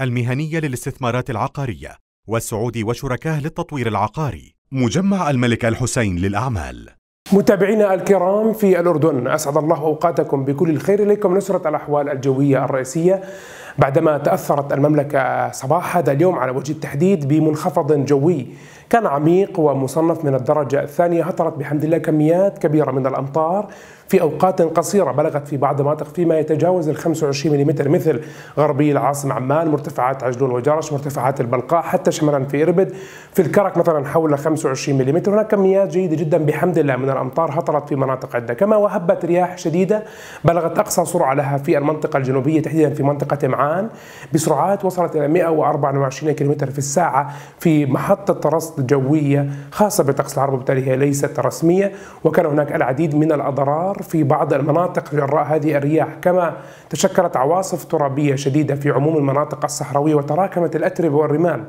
المهنية للاستثمارات العقارية والسعودي وشركاه للتطوير العقاري مجمع الملك الحسين للأعمال متابعينا الكرام في الأردن أسعد الله أوقاتكم بكل الخير إليكم نشرة الأحوال الجوية الرئيسية بعدما تأثرت المملكة صباح هذا اليوم على وجه التحديد بمنخفض جوي كان عميق ومصنف من الدرجة الثانية هطلت بحمد الله كميات كبيرة من الأمطار في أوقات قصيرة بلغت في بعض المناطق فيما يتجاوز ال 25 ملم مثل غربي العاصمة عمان مرتفعات عجلون وجرش مرتفعات البلقاء حتى شمالا في إربد في الكرك مثلا حول 25 ملم هناك كميات جيدة جدا بحمد الله من الأمطار هطلت في مناطق عدة كما وهبت رياح شديدة بلغت أقصى سرعة لها في المنطقة الجنوبية تحديدا في منطقة معان سرعان بسرعات وصلت إلى 124 كم في الساعة في محطة رصد جوية خاصة بطقس العرب وبالتالي هي ليست رسمية وكان هناك العديد من الأضرار في بعض المناطق جراء هذه الرياح كما تشكلت عواصف ترابية شديدة في عموم المناطق الصحراوية وتراكمت الأتربة والرمال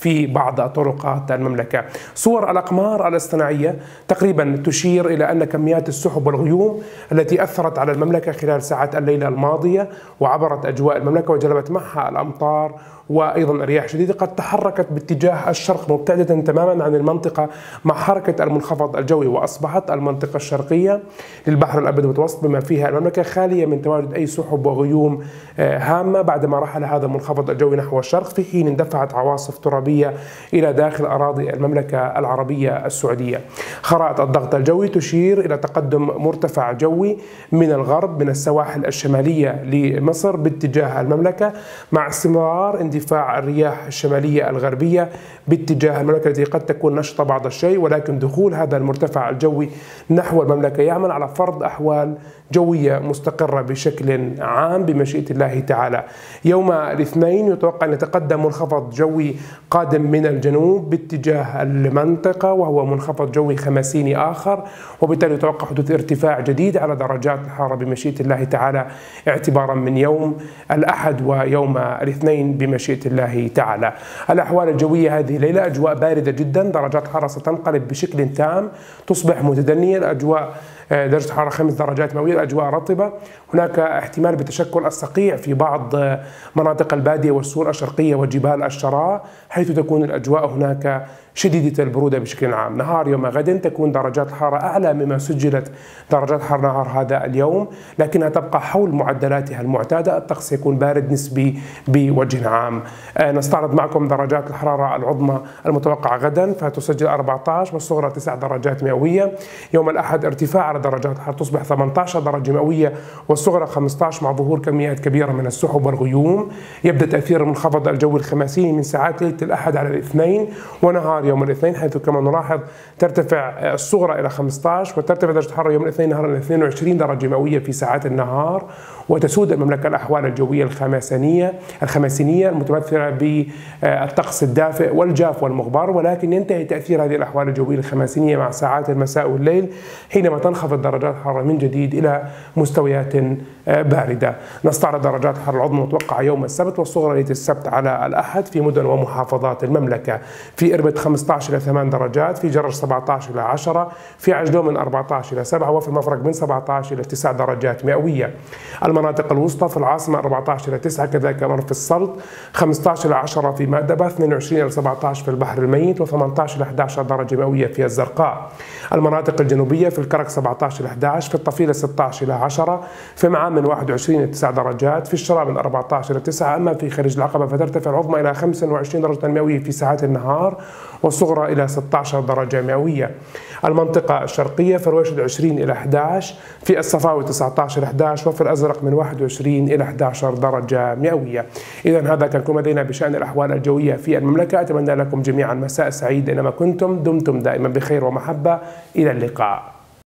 في بعض طرقات المملكة صور الأقمار الاصطناعية تقريبا تشير إلى أن كميات السحب والغيوم التي أثرت على المملكة خلال ساعات الليلة الماضية وعبرت أجواء المملكة وجلبت معها الأمطار وايضا رياح شديده قد تحركت باتجاه الشرق مبتعده تماما عن المنطقه مع حركه المنخفض الجوي واصبحت المنطقه الشرقيه للبحر الابيض المتوسط بما فيها المملكه خاليه من تواجد اي سحب وغيوم آه، هامه بعدما رحل هذا المنخفض الجوي نحو الشرق في حين اندفعت عواصف ترابيه الى داخل اراضي المملكه العربيه السعوديه. خرائط الضغط الجوي تشير الى تقدم مرتفع جوي من الغرب من السواحل الشماليه لمصر باتجاه المملكه مع استمرار اندفاع اندفاع الرياح الشمالية الغربية باتجاه المملكة التي قد تكون نشطة بعض الشيء ولكن دخول هذا المرتفع الجوي نحو المملكة يعمل على فرض أحوال جوية مستقرة بشكل عام بمشيئة الله تعالى يوم الاثنين يتوقع أن يتقدم منخفض جوي قادم من الجنوب باتجاه المنطقة وهو منخفض جوي خمسيني آخر وبالتالي يتوقع حدوث ارتفاع جديد على درجات الحرارة بمشيئة الله تعالى اعتبارا من يوم الأحد ويوم الاثنين بمشيئة مشيئة الله تعالى الأحوال الجوية هذه الليلة أجواء باردة جدا درجات حرارة ستنقلب بشكل تام تصبح متدنية الأجواء آه، درجه حراره خمس درجات مئويه الاجواء رطبه هناك احتمال بتشكل الصقيع في بعض آه، مناطق الباديه والسور الشرقيه وجبال الشراء حيث تكون الاجواء هناك شديده البروده بشكل عام نهار يوم غد تكون درجات الحراره اعلى مما سجلت درجات حرارة نهار هذا اليوم لكنها تبقى حول معدلاتها المعتاده الطقس يكون بارد نسبي بوجه عام آه، نستعرض معكم درجات الحراره العظمى المتوقعه غدا فتسجل 14 والصغرى 9 درجات مئويه يوم الاحد ارتفاع درجات حرارة تصبح 18 درجة مئوية والصغرى 15 مع ظهور كميات كبيرة من السحب والغيوم يبدأ تأثير منخفض الجو الخماسي من ساعات ليلة الأحد على الاثنين ونهار يوم الاثنين حيث كما نلاحظ ترتفع الصغرى إلى 15 وترتفع درجة الحرارة يوم الاثنين نهارا إلى 22 درجة مئوية في ساعات النهار وتسود المملكة الأحوال الجوية الخماسانية الخماسينية المتمثلة بالطقس الدافئ والجاف والمغبار ولكن ينتهي تأثير هذه الأحوال الجوية الخماسينية مع ساعات المساء والليل حينما تنخفض انخفض درجات الحرارة من جديد إلى مستويات آه، باردة نستعرض درجات الحرارة العظمى المتوقعة يوم السبت والصغرى ليلة السبت على الأحد في مدن ومحافظات المملكة في إربد 15 إلى 8 درجات في جرج 17 إلى 10 في عجلون من 14 إلى 7 وفي المفرق من 17 إلى 9 درجات مئوية المناطق الوسطى في العاصمة 14 إلى 9 كذلك أمر في السلط 15 إلى 10 في مأدبة 22 إلى 17 في البحر الميت و18 إلى 11 درجة مئوية في الزرقاء المناطق الجنوبية في الكرك 17 14 إلى 11 في الطفيلة 16 إلى 10 في معام من 21 إلى 9 درجات في الشراب من 14 إلى 9 أما في خليج العقبة فترتفع العظمى إلى 25 درجة مئوية في ساعات النهار والصغرى إلى 16 درجة مئوية المنطقة الشرقية فالواشد 20 إلى 11 في الصفاوي 19 إلى 11 وفي الأزرق من 21 إلى 11 درجة مئوية إذا هذا كان كل لدينا بشأن الأحوال الجوية في المملكة أتمنى لكم جميعا مساء سعيد أينما كنتم دمتم دائما بخير ومحبة إلى اللقاء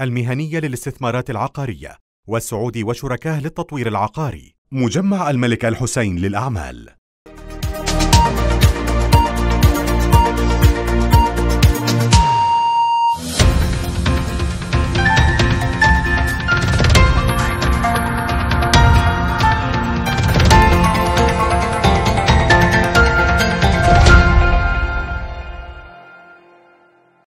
المهنية للاستثمارات العقارية والسعودي وشركاه للتطوير العقاري مجمع الملك الحسين للأعمال